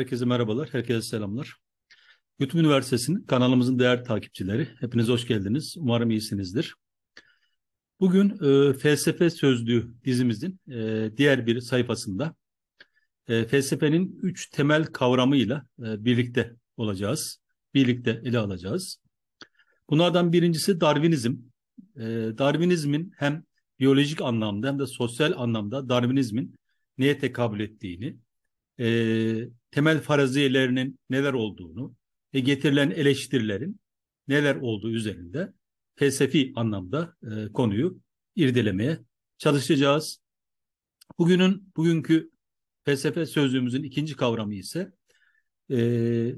Herkese merhabalar, herkese selamlar. YouTube Üniversitesi'nin kanalımızın değerli takipçileri, hepiniz hoş geldiniz. Umarım iyisinizdir. Bugün e, Felsefe Sözlüğü dizimizin e, diğer bir sayfasında e, felsefenin üç temel kavramıyla e, birlikte olacağız, birlikte ele alacağız. Bunlardan birincisi Darwinizm. E, Darwinizmin hem biyolojik anlamda hem de sosyal anlamda Darwinizmin neye tekabül ettiğini, e, temel faraziyelerinin neler olduğunu ve getirilen eleştirilerin neler olduğu üzerinde felsefi anlamda e, konuyu irdelemeye çalışacağız. Bugünün bugünkü felsefe sözlüğümüzün ikinci kavramı ise e,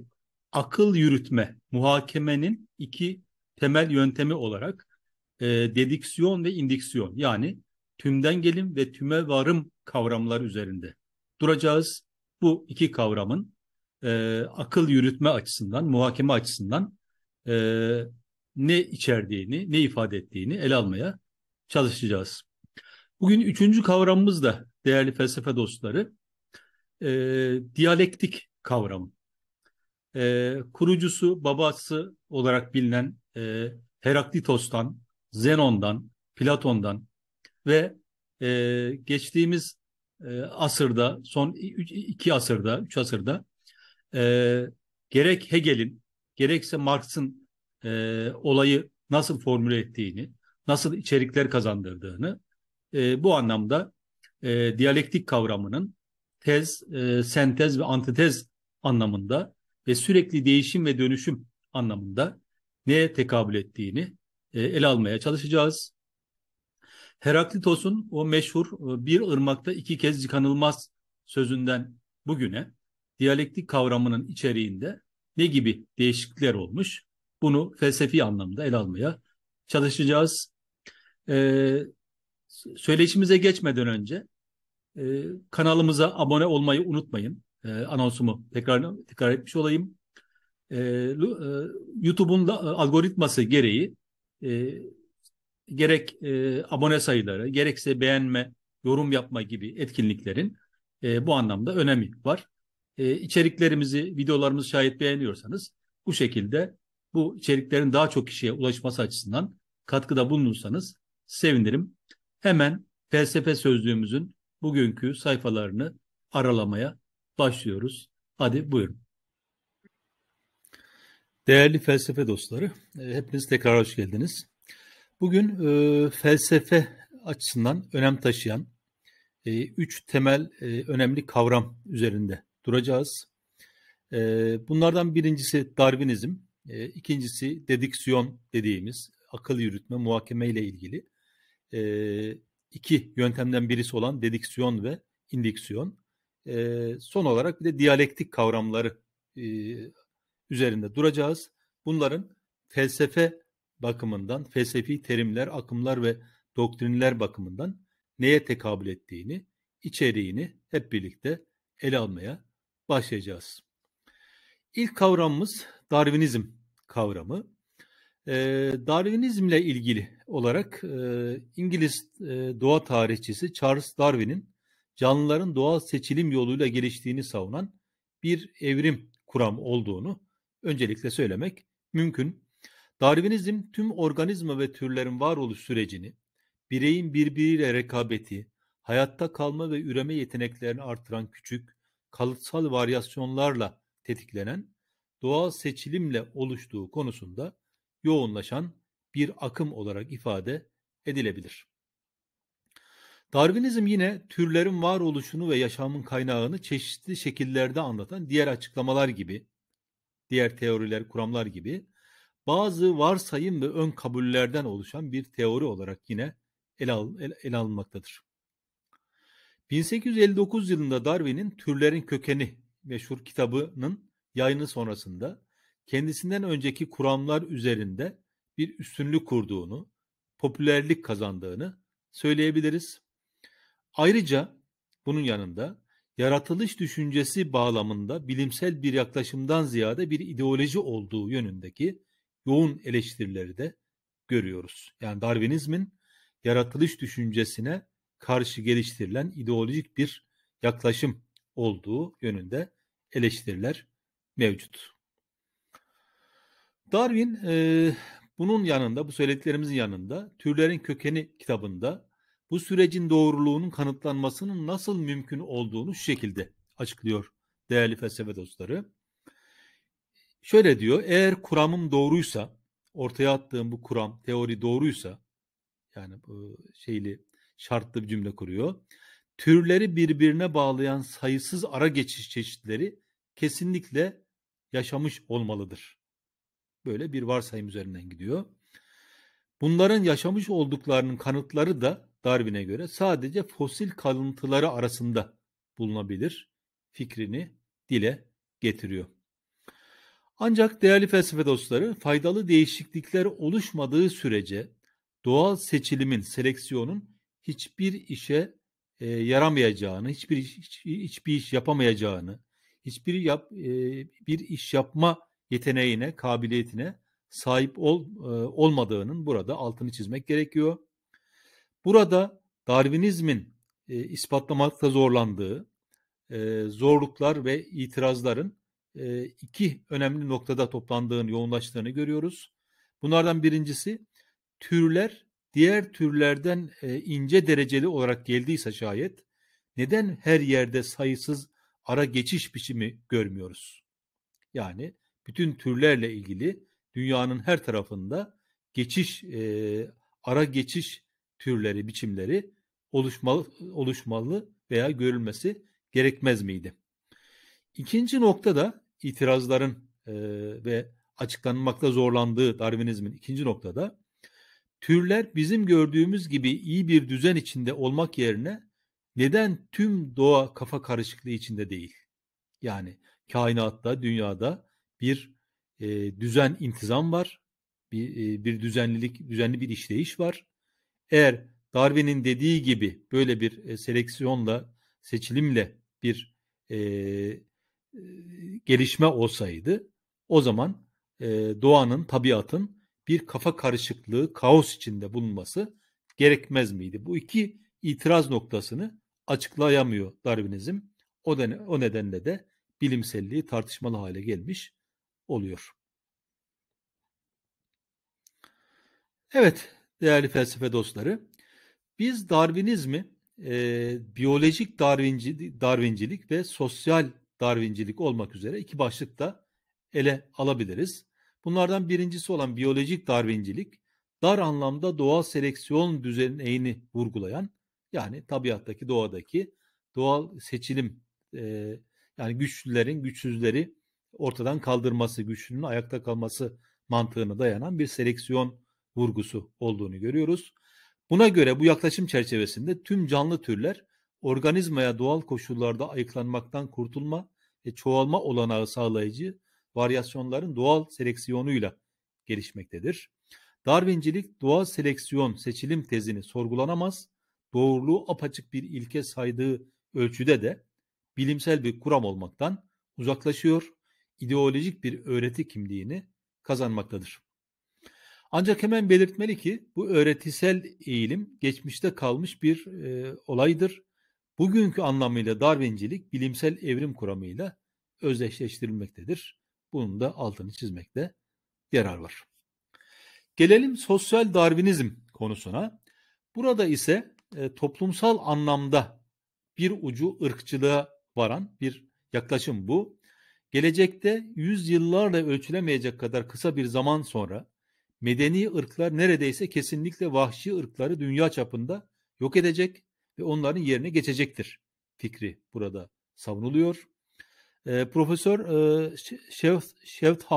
akıl yürütme, muhakemenin iki temel yöntemi olarak e, dediksiyon ve indiksiyon yani tümden gelim ve tüme varım kavramlar üzerinde duracağız bu iki kavramın e, akıl yürütme açısından, muhakeme açısından e, ne içerdiğini, ne ifade ettiğini ele almaya çalışacağız. Bugün üçüncü kavramımız da değerli felsefe dostları, e, diyalektik kavramı. E, kurucusu, babası olarak bilinen e, Heraklitos'tan, Zenon'dan, Platon'dan ve e, geçtiğimiz e, asırda, son iki asırda, üç asırda e, gerek Hegel'in gerekse Marx'ın e, olayı nasıl formüle ettiğini, nasıl içerikler kazandırdığını e, bu anlamda e, diyalektik kavramının tez, e, sentez ve antitez anlamında ve sürekli değişim ve dönüşüm anlamında neye tekabül ettiğini e, ele almaya çalışacağız. Heraklitos'un o meşhur e, bir ırmakta iki kez yıkanılmaz sözünden bugüne diyalektik kavramının içeriğinde ne gibi değişiklikler olmuş? Bunu felsefi anlamda ele almaya çalışacağız. Ee, söyleşimize geçmeden önce e, kanalımıza abone olmayı unutmayın. E, anonsumu tekrar tekrar etmiş olayım. E, e, YouTube'un e, algoritması gereği e, gerek e, abone sayıları, gerekse beğenme, yorum yapma gibi etkinliklerin e, bu anlamda önemi var. E, içeriklerimizi, videolarımızı şayet beğeniyorsanız bu şekilde bu içeriklerin daha çok kişiye ulaşması açısından katkıda bulunursanız sevinirim. Hemen felsefe sözlüğümüzün bugünkü sayfalarını aralamaya başlıyoruz. Hadi buyurun. Değerli felsefe dostları, e, hepiniz tekrar hoş geldiniz. Bugün e, felsefe açısından önem taşıyan e, üç temel e, önemli kavram üzerinde duracağız. E, bunlardan birincisi Darwinizm, e, ikincisi dediksiyon dediğimiz akıl yürütme, muhakeme ile ilgili e, iki yöntemden birisi olan dediksiyon ve indiksiyon. E, son olarak bir de diyalektik kavramları e, üzerinde duracağız. Bunların felsefe bakımından, felsefi terimler, akımlar ve doktrinler bakımından neye tekabül ettiğini, içeriğini hep birlikte ele almaya başlayacağız. İlk kavramımız Darwinizm kavramı. E, Darwinizmle ilgili olarak e, İngiliz e, doğa tarihçisi Charles Darwin'in canlıların doğal seçilim yoluyla geliştiğini savunan bir evrim kuram olduğunu öncelikle söylemek mümkün. Darwinizm tüm organizma ve türlerin varoluş sürecini, bireyin birbiriyle rekabeti, hayatta kalma ve üreme yeteneklerini artıran küçük, kalıtsal varyasyonlarla tetiklenen, doğal seçilimle oluştuğu konusunda yoğunlaşan bir akım olarak ifade edilebilir. Darwinizm yine türlerin varoluşunu ve yaşamın kaynağını çeşitli şekillerde anlatan diğer açıklamalar gibi, diğer teoriler, kuramlar gibi bazı varsayım ve ön kabullerden oluşan bir teori olarak yine ele, al, ele, ele alınmaktadır. 1859 yılında Darwin'in Türlerin Kökeni meşhur kitabının yayını sonrasında kendisinden önceki kuramlar üzerinde bir üstünlük kurduğunu, popülerlik kazandığını söyleyebiliriz. Ayrıca bunun yanında yaratılış düşüncesi bağlamında bilimsel bir yaklaşımdan ziyade bir ideoloji olduğu yönündeki yoğun eleştirileri de görüyoruz. Yani Darwinizmin yaratılış düşüncesine karşı geliştirilen ideolojik bir yaklaşım olduğu yönünde eleştiriler mevcut. Darwin e, bunun yanında, bu söylediklerimizin yanında Türlerin Kökeni kitabında bu sürecin doğruluğunun kanıtlanmasının nasıl mümkün olduğunu şu şekilde açıklıyor değerli felsefe dostları. Şöyle diyor, eğer kuramım doğruysa, ortaya attığım bu kuram, teori doğruysa, yani bu şeyli şartlı bir cümle kuruyor. Türleri birbirine bağlayan sayısız ara geçiş çeşitleri kesinlikle yaşamış olmalıdır. Böyle bir varsayım üzerinden gidiyor. Bunların yaşamış olduklarının kanıtları da Darwin'e göre sadece fosil kalıntıları arasında bulunabilir fikrini dile getiriyor. Ancak değerli felsefe dostları, faydalı değişiklikler oluşmadığı sürece doğal seçilimin, seleksiyonun hiçbir işe e, yaramayacağını, hiçbir iş, hiç, hiçbir iş yapamayacağını, hiçbir yap, e, bir iş yapma yeteneğine, kabiliyetine sahip ol, e, olmadığının burada altını çizmek gerekiyor. Burada Darwinizmin e, ispatlamakta zorlandığı e, zorluklar ve itirazların e, iki önemli noktada toplandığını, yoğunlaştığını görüyoruz. Bunlardan birincisi türler diğer türlerden ince dereceli olarak geldiyse şayet neden her yerde sayısız ara geçiş biçimi görmüyoruz? Yani bütün türlerle ilgili dünyanın her tarafında geçiş, ara geçiş türleri, biçimleri oluşmalı, oluşmalı veya görülmesi gerekmez miydi? İkinci nokta da itirazların e, ve açıklanmakta zorlandığı Darwinizmin ikinci noktada türler bizim gördüğümüz gibi iyi bir düzen içinde olmak yerine neden tüm doğa kafa karışıklığı içinde değil? Yani kainatta, dünyada bir e, düzen, intizam var. Bir, e, bir düzenlilik, düzenli bir işleyiş var. Eğer Darwin'in dediği gibi böyle bir e, seleksiyonla, seçilimle bir e, gelişme olsaydı o zaman doğanın, tabiatın bir kafa karışıklığı, kaos içinde bulunması gerekmez miydi? Bu iki itiraz noktasını açıklayamıyor Darwinizm. O, den o nedenle de bilimselliği tartışmalı hale gelmiş oluyor. Evet değerli felsefe dostları biz Darwinizmi e, biyolojik Darwinci, Darwincilik ve sosyal Darwincilik olmak üzere iki başlıkta ele alabiliriz. Bunlardan birincisi olan biyolojik Darwincilik, dar anlamda doğal seleksiyon düzenini vurgulayan, yani tabiattaki, doğadaki doğal seçilim, e, yani güçlülerin güçsüzleri ortadan kaldırması, güçlünün ayakta kalması mantığını dayanan bir seleksiyon vurgusu olduğunu görüyoruz. Buna göre bu yaklaşım çerçevesinde tüm canlı türler organizmaya doğal koşullarda ayıklanmaktan kurtulma e, çoğalma olanağı sağlayıcı varyasyonların doğal seleksiyonuyla gelişmektedir. Darwincilik doğal seleksiyon seçilim tezini sorgulanamaz, doğruluğu apaçık bir ilke saydığı ölçüde de bilimsel bir kuram olmaktan uzaklaşıyor, ideolojik bir öğreti kimliğini kazanmaktadır. Ancak hemen belirtmeli ki bu öğretisel eğilim geçmişte kalmış bir e, olaydır Bugünkü anlamıyla Darwincilik bilimsel evrim kuramıyla özdeşleştirilmektedir. Bunun da altını çizmekte yarar var. Gelelim sosyal darwinizm konusuna. Burada ise e, toplumsal anlamda bir ucu ırkçılığa varan bir yaklaşım bu. Gelecekte yüzyıllarla ölçülemeyecek kadar kısa bir zaman sonra medeni ırklar neredeyse kesinlikle vahşi ırkları dünya çapında yok edecek ve onların yerine geçecektir fikri burada savunuluyor. E, Profesör e, Scheft,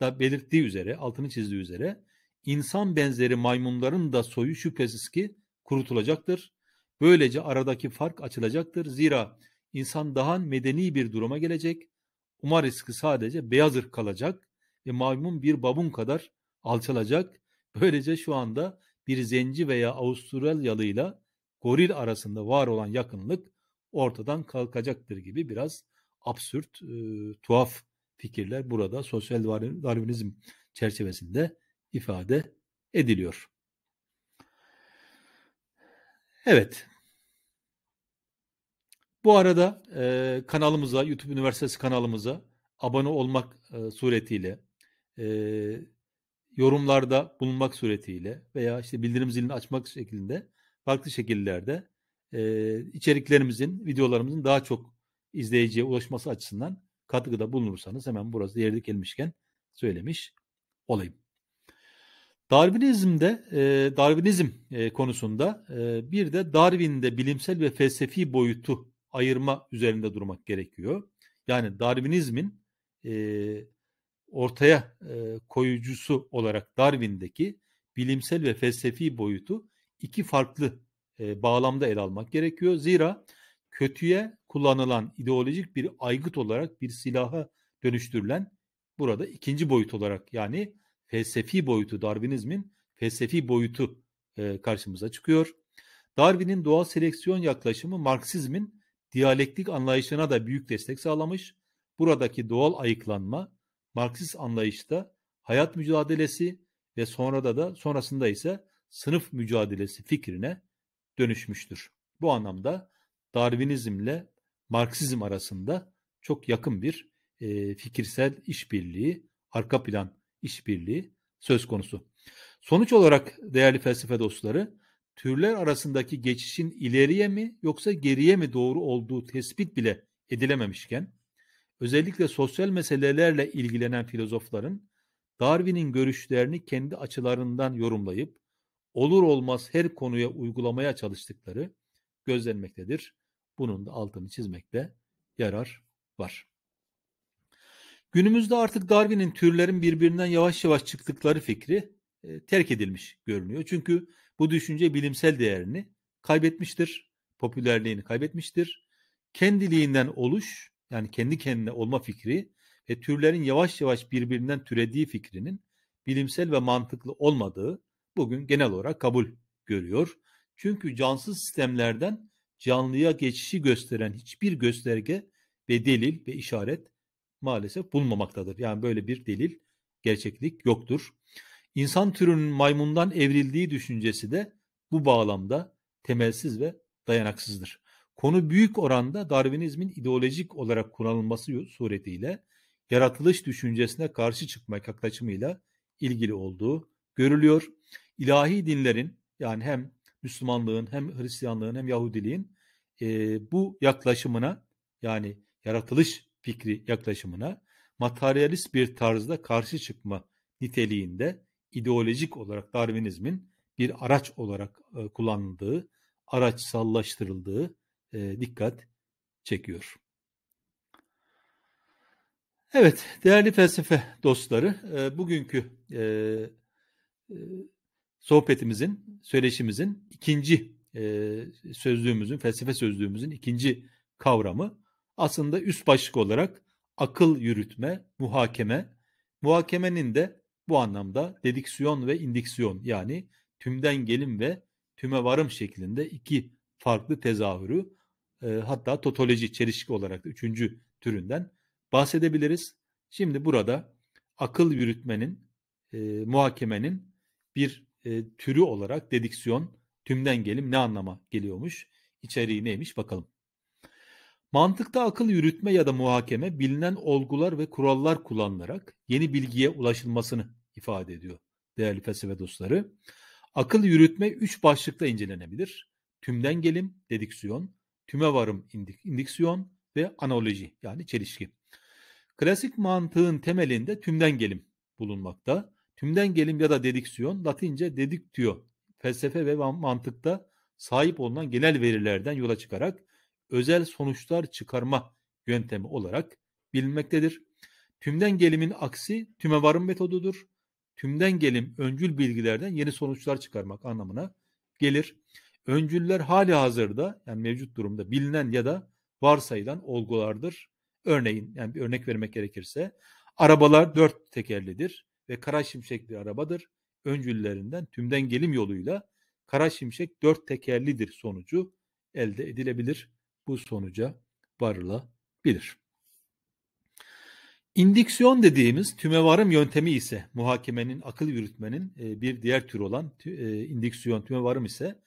da belirttiği üzere, altını çizdiği üzere insan benzeri maymunların da soyu şüphesiz ki kurutulacaktır. Böylece aradaki fark açılacaktır. Zira insan daha medeni bir duruma gelecek. Umar riski sadece beyaz ırk kalacak ve maymun bir babun kadar alçalacak. Böylece şu anda bir zenci veya Avustralyalı ile goril arasında var olan yakınlık ortadan kalkacaktır gibi biraz absürt, e, tuhaf fikirler burada sosyal darwinizm çerçevesinde ifade ediliyor. Evet. Bu arada e, kanalımıza, YouTube Üniversitesi kanalımıza abone olmak e, suretiyle, e, yorumlarda bulunmak suretiyle veya işte bildirim zilini açmak şeklinde farklı şekillerde e, içeriklerimizin, videolarımızın daha çok izleyiciye ulaşması açısından katkıda bulunursanız hemen burası yerde gelmişken söylemiş olayım. Darwinizm'de, e, Darwinizm e, konusunda e, bir de Darwin'de bilimsel ve felsefi boyutu ayırma üzerinde durmak gerekiyor. Yani Darwinizmin e, ortaya e, koyucusu olarak Darwin'deki bilimsel ve felsefi boyutu iki farklı e, bağlamda ele almak gerekiyor. Zira kötüye kullanılan ideolojik bir aygıt olarak bir silaha dönüştürülen burada ikinci boyut olarak yani felsefi boyutu Darwinizmin felsefi boyutu e, karşımıza çıkıyor. Darwin'in doğal seleksiyon yaklaşımı Marksizmin diyalektik anlayışına da büyük destek sağlamış. Buradaki doğal ayıklanma Marksist anlayışta hayat mücadelesi ve sonra da da sonrasında ise sınıf mücadelesi fikrine dönüşmüştür. Bu anlamda Darwinizmle Marksizm arasında çok yakın bir e, fikirsel işbirliği, arka plan işbirliği söz konusu. Sonuç olarak değerli felsefe dostları, türler arasındaki geçişin ileriye mi yoksa geriye mi doğru olduğu tespit bile edilememişken, özellikle sosyal meselelerle ilgilenen filozofların Darwin'in görüşlerini kendi açılarından yorumlayıp olur olmaz her konuya uygulamaya çalıştıkları gözlenmektedir. Bunun da altını çizmekte yarar var. Günümüzde artık Darwin'in türlerin birbirinden yavaş yavaş çıktıkları fikri e, terk edilmiş görünüyor. Çünkü bu düşünce bilimsel değerini kaybetmiştir, popülerliğini kaybetmiştir. Kendiliğinden oluş, yani kendi kendine olma fikri ve türlerin yavaş yavaş birbirinden türediği fikrinin bilimsel ve mantıklı olmadığı bugün genel olarak kabul görüyor. Çünkü cansız sistemlerden canlıya geçişi gösteren hiçbir gösterge ve delil ve işaret maalesef bulunmamaktadır. Yani böyle bir delil, gerçeklik yoktur. İnsan türünün maymundan evrildiği düşüncesi de bu bağlamda temelsiz ve dayanaksızdır. Konu büyük oranda Darwinizmin ideolojik olarak kullanılması suretiyle yaratılış düşüncesine karşı çıkmak yaklaşımıyla ilgili olduğu görülüyor. İlahi dinlerin yani hem Müslümanlığın hem Hristiyanlığın hem Yahudiliğin e, bu yaklaşımına yani yaratılış fikri yaklaşımına materyalist bir tarzda karşı çıkma niteliğinde ideolojik olarak Darwinizmin bir araç olarak e, kullanıldığı, araçsallaştırıldığı e, dikkat çekiyor. Evet değerli felsefe dostları e, bugünkü e, sohbetimizin, söyleşimizin ikinci e, sözlüğümüzün, felsefe sözlüğümüzün ikinci kavramı aslında üst başlık olarak akıl yürütme, muhakeme. Muhakemenin de bu anlamda dediksiyon ve indiksiyon yani tümden gelim ve tüme varım şeklinde iki farklı tezahürü e, hatta totoloji çelişki olarak da üçüncü türünden bahsedebiliriz. Şimdi burada akıl yürütmenin, e, muhakemenin bir e, türü olarak dediksiyon tümden gelim ne anlama geliyormuş, İçeriği neymiş bakalım. Mantıkta akıl yürütme ya da muhakeme bilinen olgular ve kurallar kullanılarak yeni bilgiye ulaşılmasını ifade ediyor değerli felsefe dostları. Akıl yürütme üç başlıkta incelenebilir. Tümden gelim, dediksiyon, tüme varım, indik, indiksiyon ve analoji yani çelişki. Klasik mantığın temelinde tümden gelim bulunmakta. Tümden gelim ya da dediksiyon Latince dediktio felsefe ve mantıkta sahip olunan genel verilerden yola çıkarak özel sonuçlar çıkarma yöntemi olarak bilinmektedir. Tümden gelimin aksi tümevarım metodudur. Tümden gelim öncül bilgilerden yeni sonuçlar çıkarmak anlamına gelir. Öncüller hali hazırda yani mevcut durumda bilinen ya da varsayılan olgulardır. Örneğin yani bir örnek vermek gerekirse arabalar dört tekerlidir ve Kara Şimşekli arabadır. Öncüllerinden tümden gelim yoluyla Kara Şimşek dört tekerlidir sonucu elde edilebilir. Bu sonuca varılabilir. İndiksiyon dediğimiz tümevarım yöntemi ise muhakemenin, akıl yürütmenin e, bir diğer tür olan e, indiksiyon tümevarım ise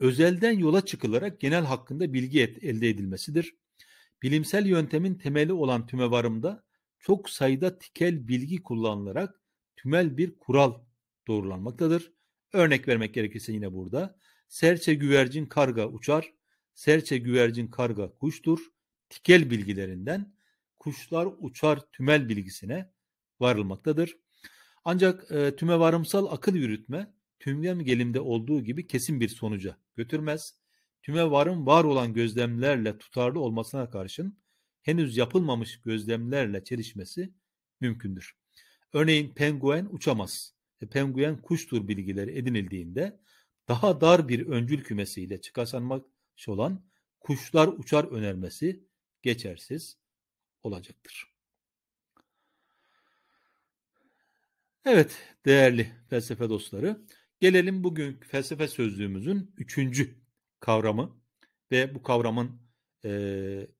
özelden yola çıkılarak genel hakkında bilgi elde edilmesidir. Bilimsel yöntemin temeli olan tümevarımda çok sayıda tikel bilgi kullanılarak tümel bir kural doğrulanmaktadır. Örnek vermek gerekirse yine burada. Serçe güvercin karga uçar, serçe güvercin karga kuştur. Tikel bilgilerinden kuşlar uçar tümel bilgisine varılmaktadır. Ancak e, tüme varımsal akıl yürütme tümgem gelimde olduğu gibi kesin bir sonuca götürmez. Tüme varım var olan gözlemlerle tutarlı olmasına karşın henüz yapılmamış gözlemlerle çelişmesi mümkündür. Örneğin penguen uçamaz. E, penguen kuştur bilgileri edinildiğinde daha dar bir öncül kümesiyle çıkarsanmış olan kuşlar uçar önermesi geçersiz olacaktır. Evet değerli felsefe dostları gelelim bugün felsefe sözlüğümüzün üçüncü kavramı ve bu kavramın e,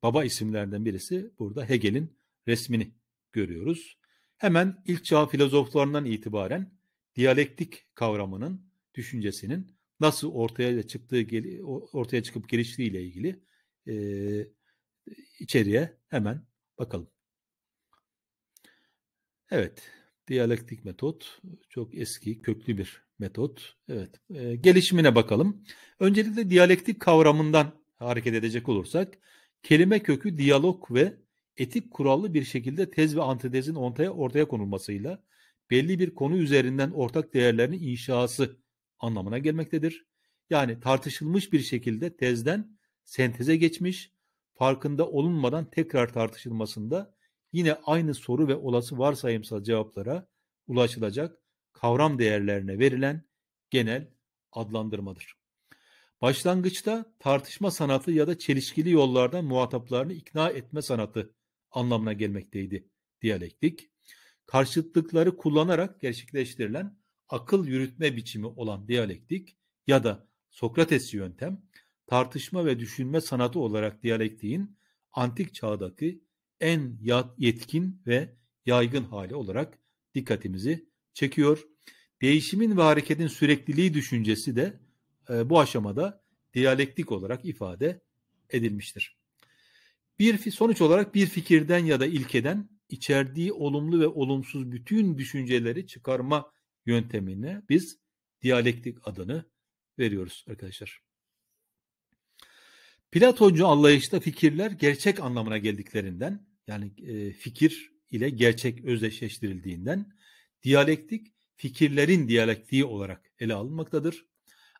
baba isimlerden birisi burada Hegel'in resmini görüyoruz. Hemen ilk çağ filozoflarından itibaren diyalektik kavramının, düşüncesinin nasıl ortaya çıktığı ortaya çıkıp geliştiği ile ilgili e, içeriye hemen bakalım. Evet, diyalektik metot çok eski, köklü bir metot. Evet, e, gelişimine bakalım. Öncelikle diyalektik kavramından hareket edecek olursak, kelime kökü diyalog ve etik kurallı bir şekilde tez ve antitezin ortaya, ortaya konulmasıyla belli bir konu üzerinden ortak değerlerin inşası anlamına gelmektedir. Yani tartışılmış bir şekilde tezden senteze geçmiş, farkında olunmadan tekrar tartışılmasında yine aynı soru ve olası varsayımsal cevaplara ulaşılacak kavram değerlerine verilen genel adlandırmadır. Başlangıçta tartışma sanatı ya da çelişkili yollardan muhataplarını ikna etme sanatı anlamına gelmekteydi diyalektik. Karşıtlıkları kullanarak gerçekleştirilen akıl yürütme biçimi olan diyalektik ya da Sokrates yöntem tartışma ve düşünme sanatı olarak diyalektiğin antik çağdaki en yetkin ve yaygın hali olarak dikkatimizi çekiyor. Değişimin ve hareketin sürekliliği düşüncesi de e, bu aşamada diyalektik olarak ifade edilmiştir bir sonuç olarak bir fikirden ya da ilkeden içerdiği olumlu ve olumsuz bütün düşünceleri çıkarma yöntemine biz diyalektik adını veriyoruz arkadaşlar. Platoncu anlayışta fikirler gerçek anlamına geldiklerinden yani e, fikir ile gerçek özdeşleştirildiğinden diyalektik fikirlerin diyalektiği olarak ele alınmaktadır.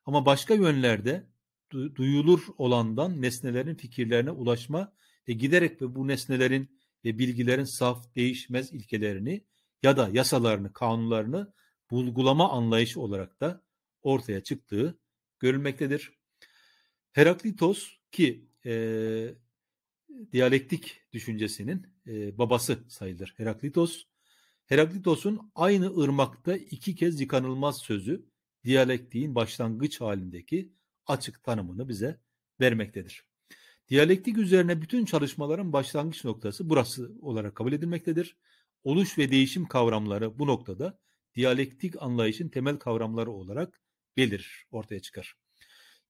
Ama başka yönlerde duyulur olandan nesnelerin fikirlerine ulaşma ve giderek ve bu nesnelerin ve bilgilerin saf değişmez ilkelerini ya da yasalarını, kanunlarını bulgulama anlayış olarak da ortaya çıktığı görülmektedir. Heraklitos ki e, diyalektik düşüncesinin e, babası sayılır Heraklitos. Heraklitos'un aynı ırmakta iki kez yıkanılmaz sözü diyalektiğin başlangıç halindeki açık tanımını bize vermektedir. Diyalektik üzerine bütün çalışmaların başlangıç noktası burası olarak kabul edilmektedir. Oluş ve değişim kavramları bu noktada diyalektik anlayışın temel kavramları olarak belirir, ortaya çıkar.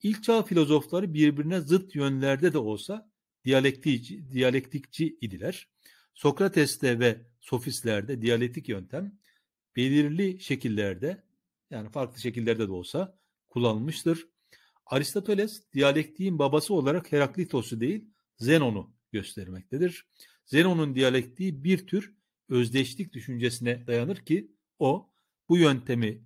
İlk çağ filozofları birbirine zıt yönlerde de olsa diyalektikçi, diyalektikçi idiler. Sokrates'te ve sofistlerde diyalektik yöntem belirli şekillerde yani farklı şekillerde de olsa kullanılmıştır. Aristoteles diyalektiğin babası olarak Heraklitos'u değil Zenon'u göstermektedir. Zenon'un diyalektiği bir tür özdeşlik düşüncesine dayanır ki o bu yöntemi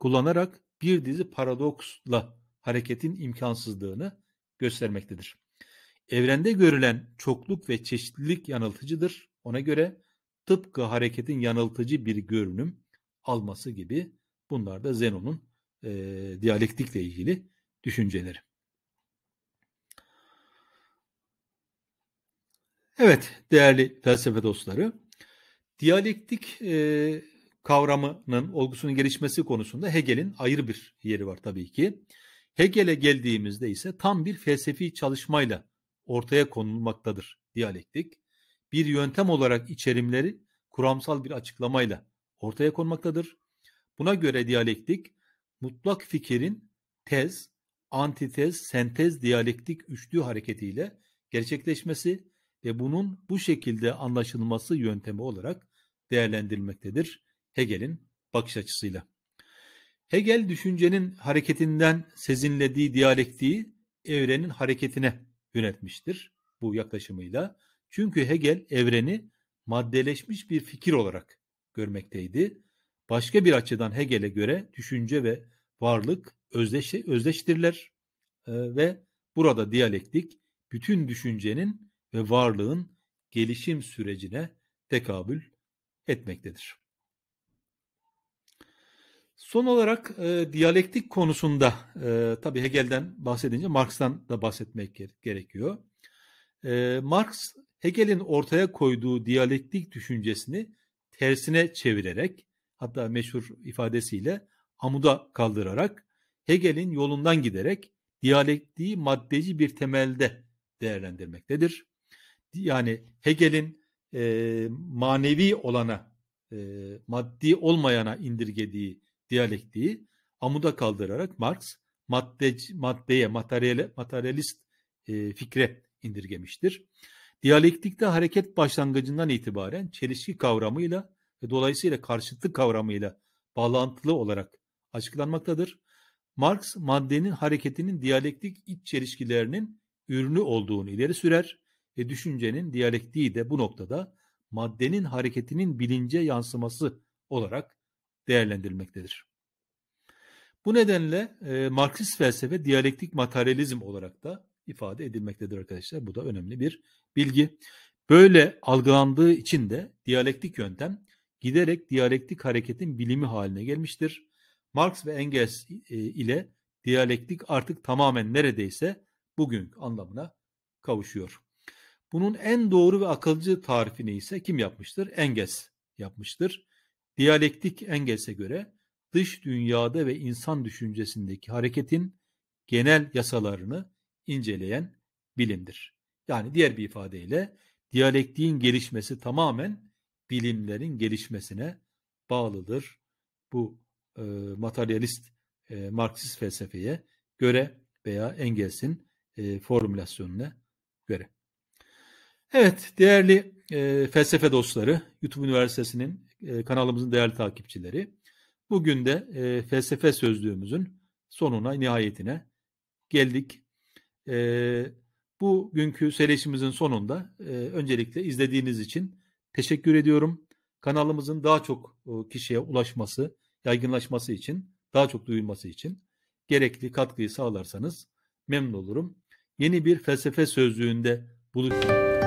kullanarak bir dizi paradoksla hareketin imkansızlığını göstermektedir. Evrende görülen çokluk ve çeşitlilik yanıltıcıdır. Ona göre tıpkı hareketin yanıltıcı bir görünüm alması gibi bunlar da Zenon'un e, diyalektikle ilgili düşünceleri. Evet değerli felsefe dostları, diyalektik e, kavramının olgusunun gelişmesi konusunda Hegel'in ayrı bir yeri var tabii ki. Hegel'e geldiğimizde ise tam bir felsefi çalışmayla ortaya konulmaktadır diyalektik. Bir yöntem olarak içerimleri kuramsal bir açıklamayla ortaya konmaktadır. Buna göre diyalektik mutlak fikirin tez, antitez-sentez-diyalektik üçlü hareketiyle gerçekleşmesi ve bunun bu şekilde anlaşılması yöntemi olarak değerlendirilmektedir Hegel'in bakış açısıyla. Hegel düşüncenin hareketinden sezinlediği diyalektiği evrenin hareketine yönetmiştir bu yaklaşımıyla. Çünkü Hegel evreni maddeleşmiş bir fikir olarak görmekteydi. Başka bir açıdan Hegel'e göre düşünce ve varlık özdeş, özdeştirler e, ve burada diyalektik bütün düşüncenin ve varlığın gelişim sürecine tekabül etmektedir. Son olarak e, diyalektik konusunda e, tabii Hegel'den bahsedince Marx'tan da bahsetmek gerekiyor. E, Marx Hegel'in ortaya koyduğu diyalektik düşüncesini tersine çevirerek hatta meşhur ifadesiyle amuda kaldırarak Hegel'in yolundan giderek diyalektiği maddeci bir temelde değerlendirmektedir. Yani Hegel'in e, manevi olana, e, maddi olmayana indirgediği diyalektiği amuda kaldırarak Marx maddeci, maddeye, materyale, materyalist e, fikre indirgemiştir. Diyalektikte hareket başlangıcından itibaren çelişki kavramıyla ve dolayısıyla karşıtlık kavramıyla bağlantılı olarak açıklanmaktadır. Marx maddenin hareketinin diyalektik iç çelişkilerinin ürünü olduğunu ileri sürer ve düşüncenin diyalektiği de bu noktada maddenin hareketinin bilince yansıması olarak değerlendirilmektedir. Bu nedenle e, Marksist felsefe diyalektik materyalizm olarak da ifade edilmektedir arkadaşlar. Bu da önemli bir bilgi. Böyle algılandığı için de diyalektik yöntem giderek diyalektik hareketin bilimi haline gelmiştir. Marx ve Engels e, ile diyalektik artık tamamen neredeyse bugün anlamına kavuşuyor. Bunun en doğru ve akılcı tarifini ise kim yapmıştır? Engels yapmıştır. Diyalektik Engels'e göre dış dünyada ve insan düşüncesindeki hareketin genel yasalarını inceleyen bilimdir. Yani diğer bir ifadeyle diyalektiğin gelişmesi tamamen bilimlerin gelişmesine bağlıdır. Bu e, materyalist e, Marksist felsefeye göre veya Engels'in e, formülasyonuna göre. Evet değerli e, felsefe dostları, YouTube Üniversitesi'nin e, kanalımızın değerli takipçileri. Bugün de e, felsefe sözlüğümüzün sonuna, nihayetine geldik. E, bu günkü serişimizin sonunda e, öncelikle izlediğiniz için teşekkür ediyorum. Kanalımızın daha çok e, kişiye ulaşması, yaygınlaşması için, daha çok duyulması için gerekli katkıyı sağlarsanız memnun olurum. Yeni bir felsefe sözlüğünde buluşmak